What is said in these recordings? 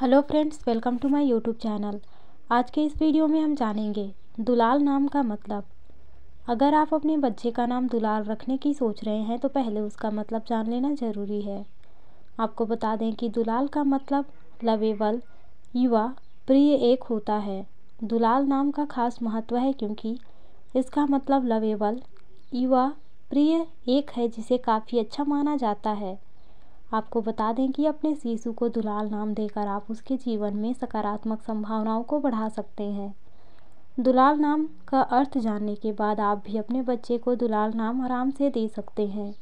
hello friends welcome to my YouTube channel आज के इस वीडियो में हम जानेंगे दुलाल नाम का मतलब अगर आप अपने बच्चे का नाम दुलाल रखने की सोच रहे हैं तो पहले उसका मतलब जान लेना ज़रूरी है आपको बता दें कि दुलाल का मतलब लवेबल युवा प्रिय एक होता है दुलाल नाम का खास महत्व है क्योंकि इसका मतलब लवेबल युवा प्रिय एक है जिसे काफ़ी अच्छा माना जाता है आपको बता दें कि अपने शिशु को दुलाल नाम देकर आप उसके जीवन में सकारात्मक संभावनाओं को बढ़ा सकते हैं दुलाल नाम का अर्थ जानने के बाद आप भी अपने बच्चे को दुलाल नाम आराम से दे सकते हैं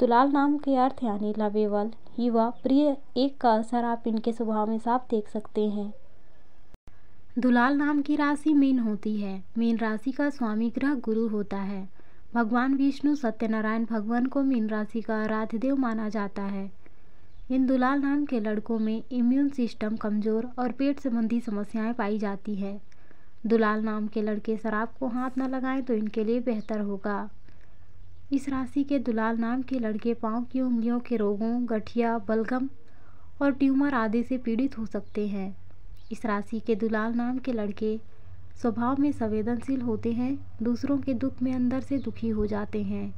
दुलाल नाम के अर्थ यानी लवेबल युवा प्रिय एक का असर आप इनके स्वभाव में साफ देख सकते हैं दुलाल नाम की राशि मीन होती है मीन राशि का स्वामी ग्रह गुरु होता है भगवान विष्णु सत्यनारायण भगवान को मीन राशि का आराध्य देव माना जाता है इन दुलाल नाम के लड़कों में इम्यून सिस्टम कमज़ोर और पेट संबंधी समस्याएं पाई जाती है दुलाल नाम के लड़के शराब को हाथ न लगाएं तो इनके लिए बेहतर होगा इस राशि के दुलाल नाम के लड़के पाँव की उंगलियों के रोगों गठिया बलगम और ट्यूमर आदि से पीड़ित हो सकते हैं इस राशि के दुलाल नाम के लड़के स्वभाव में संवेदनशील होते हैं दूसरों के दुख में अंदर से दुखी हो जाते हैं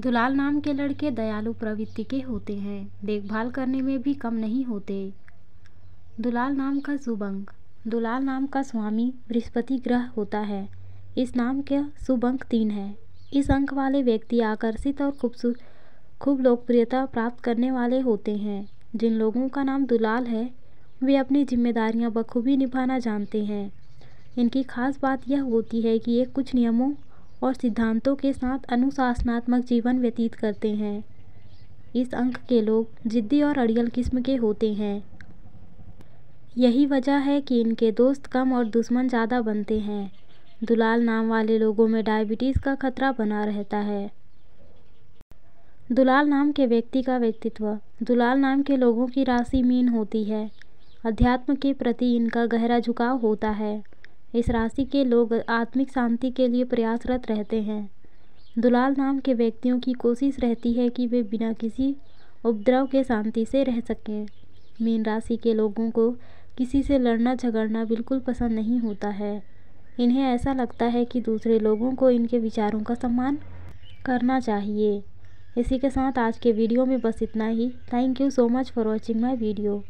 दुलाल नाम के लड़के दयालु प्रवृत्ति के होते हैं देखभाल करने में भी कम नहीं होते दुलाल नाम का शुभंक दुलाल नाम का स्वामी बृहस्पति ग्रह होता है इस नाम का शुभ अंक तीन है इस अंक वाले व्यक्ति आकर्षित और खूबसूर खूब लोकप्रियता प्राप्त करने वाले होते हैं जिन लोगों का नाम दुलाल है वे अपनी जिम्मेदारियां बखूबी निभाना जानते हैं इनकी खास बात यह होती है कि ये कुछ नियमों और सिद्धांतों के साथ अनुशासनात्मक जीवन व्यतीत करते हैं इस अंक के लोग ज़िद्दी और अड़ियल किस्म के होते हैं यही वजह है कि इनके दोस्त कम और दुश्मन ज़्यादा बनते हैं दुलाल नाम वाले लोगों में डायबिटीज़ का खतरा बना रहता है दुलाल नाम के व्यक्ति का व्यक्तित्व दुलाल नाम के लोगों की राशि मीन होती है अध्यात्म के प्रति इनका गहरा झुकाव होता है इस राशि के लोग आत्मिक शांति के लिए प्रयासरत रहते हैं दुलाल नाम के व्यक्तियों की कोशिश रहती है कि वे बिना किसी उपद्रव के शांति से रह सकें मीन राशि के लोगों को किसी से लड़ना झगड़ना बिल्कुल पसंद नहीं होता है इन्हें ऐसा लगता है कि दूसरे लोगों को इनके विचारों का सम्मान करना चाहिए इसी के साथ आज के वीडियो में बस इतना ही thank you so much for watching my video